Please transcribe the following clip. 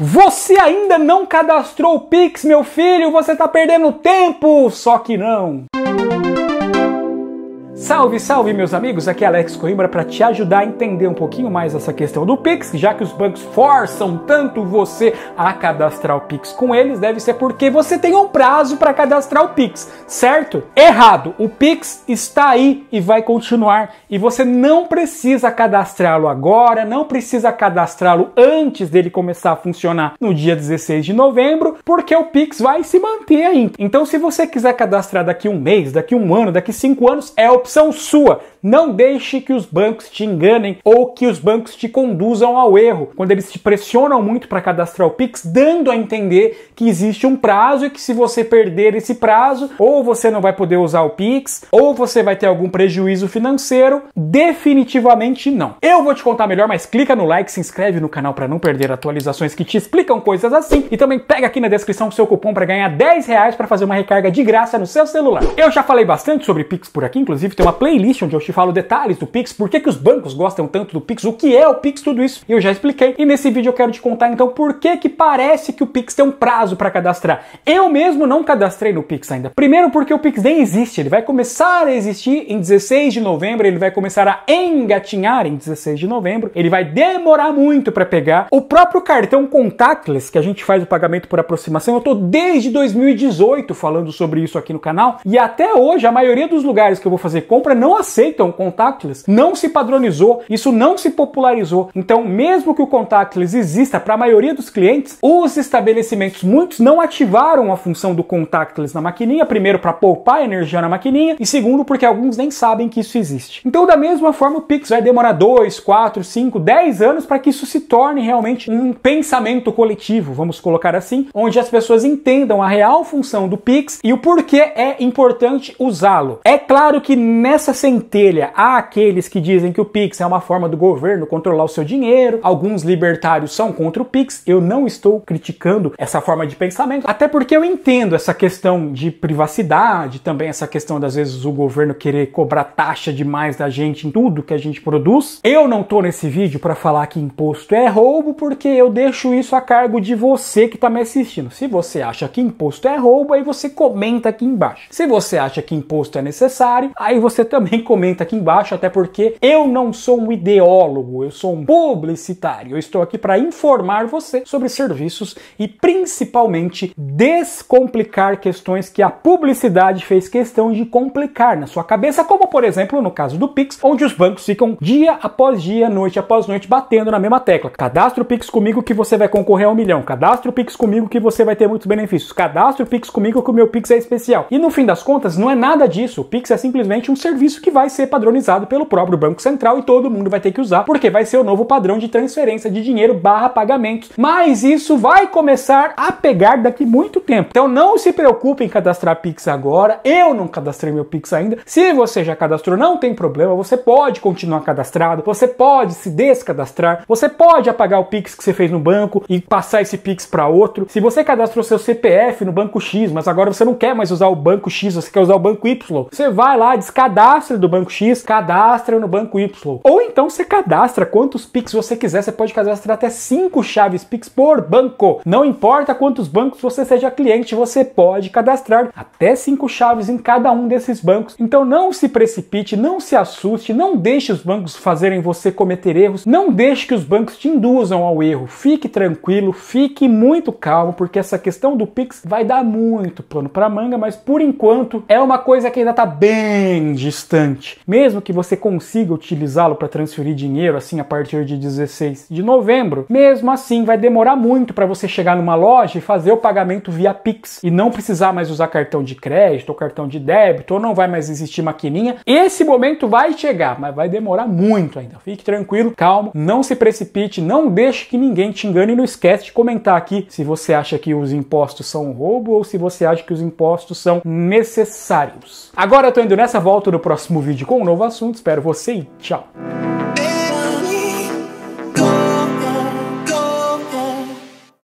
Você ainda não cadastrou o Pix, meu filho? Você está perdendo tempo! Só que não! Salve, salve, meus amigos! Aqui é Alex Coimbra para te ajudar a entender um pouquinho mais essa questão do Pix, já que os bancos forçam tanto você a cadastrar o Pix com eles, deve ser porque você tem um prazo para cadastrar o Pix, certo? Errado! O Pix está aí e vai continuar, e você não precisa cadastrá-lo agora, não precisa cadastrá-lo antes dele começar a funcionar no dia 16 de novembro, porque o Pix vai se manter ainda. Então, se você quiser cadastrar daqui um mês, daqui um ano, daqui cinco anos, é o opção sua. Não deixe que os bancos te enganem ou que os bancos te conduzam ao erro, quando eles te pressionam muito para cadastrar o Pix, dando a entender que existe um prazo e que se você perder esse prazo, ou você não vai poder usar o Pix, ou você vai ter algum prejuízo financeiro. Definitivamente não. Eu vou te contar melhor, mas clica no like, se inscreve no canal para não perder atualizações que te explicam coisas assim e também pega aqui na descrição o seu cupom para ganhar 10 reais para fazer uma recarga de graça no seu celular. Eu já falei bastante sobre Pix por aqui, inclusive tem uma playlist onde eu te falo detalhes do Pix, por que, que os bancos gostam tanto do Pix, o que é o Pix, tudo isso. E eu já expliquei. E nesse vídeo eu quero te contar então por que que parece que o Pix tem um prazo para cadastrar. Eu mesmo não cadastrei no Pix ainda. Primeiro porque o Pix nem existe, ele vai começar a existir em 16 de novembro, ele vai começar a engatinhar em 16 de novembro, ele vai demorar muito para pegar. O próprio cartão contactless que a gente faz o pagamento por aproximação, eu tô desde 2018 falando sobre isso aqui no canal e até hoje a maioria dos lugares que eu vou fazer compra não aceitam contactless, não se padronizou, isso não se popularizou. Então, mesmo que o contactless exista para a maioria dos clientes, os estabelecimentos, muitos, não ativaram a função do contactless na maquininha, primeiro para poupar energia na maquininha e segundo porque alguns nem sabem que isso existe. Então, da mesma forma, o Pix vai demorar 2, 4, 5, 10 anos para que isso se torne realmente um pensamento coletivo, vamos colocar assim, onde as pessoas entendam a real função do Pix e o porquê é importante usá-lo. É claro que nessa centelha há aqueles que dizem que o Pix é uma forma do governo controlar o seu dinheiro, alguns libertários são contra o Pix. Eu não estou criticando essa forma de pensamento, até porque eu entendo essa questão de privacidade, também essa questão das vezes o governo querer cobrar taxa demais da gente em tudo que a gente produz. Eu não tô nesse vídeo para falar que imposto é roubo, porque eu deixo isso a cargo de você que está me assistindo. Se você acha que imposto é roubo, aí você comenta aqui embaixo. Se você acha que imposto é necessário, aí você você também comenta aqui embaixo, até porque eu não sou um ideólogo, eu sou um publicitário. Eu estou aqui para informar você sobre serviços e principalmente descomplicar questões que a publicidade fez questão de complicar na sua cabeça, como por exemplo no caso do Pix, onde os bancos ficam dia após dia, noite após noite, batendo na mesma tecla. Cadastro o Pix comigo que você vai concorrer a um milhão. Cadastro o Pix comigo que você vai ter muitos benefícios. Cadastro o Pix comigo que o meu Pix é especial. E no fim das contas, não é nada disso. O Pix é simplesmente um serviço que vai ser padronizado pelo próprio Banco Central e todo mundo vai ter que usar, porque vai ser o novo padrão de transferência de dinheiro barra pagamentos. Mas isso vai começar a pegar daqui muito tempo. Então não se preocupe em cadastrar Pix agora. Eu não cadastrei meu Pix ainda. Se você já cadastrou, não tem problema. Você pode continuar cadastrado, você pode se descadastrar, você pode apagar o Pix que você fez no banco e passar esse Pix para outro. Se você cadastrou seu CPF no banco X, mas agora você não quer mais usar o banco X, você quer usar o banco Y, você vai lá, descadastra cadastre do banco X, cadastre no banco Y. Ou então você cadastra quantos Pix você quiser, você pode cadastrar até 5 chaves Pix por banco. Não importa quantos bancos você seja cliente, você pode cadastrar até 5 chaves em cada um desses bancos. Então não se precipite, não se assuste, não deixe os bancos fazerem você cometer erros, não deixe que os bancos te induzam ao erro. Fique tranquilo, fique muito calmo, porque essa questão do Pix vai dar muito pano para manga, mas por enquanto é uma coisa que ainda tá bem distante, mesmo que você consiga utilizá-lo para transferir dinheiro assim a partir de 16 de novembro, mesmo assim vai demorar muito para você chegar numa loja e fazer o pagamento via Pix e não precisar mais usar cartão de crédito ou cartão de débito, ou não vai mais existir maquininha. Esse momento vai chegar, mas vai demorar muito ainda. Fique tranquilo, calmo, não se precipite, não deixe que ninguém te engane e não esquece de comentar aqui se você acha que os impostos são roubo ou se você acha que os impostos são necessários. Agora eu tô indo nessa volta volto no próximo vídeo com um novo assunto. Espero você e tchau!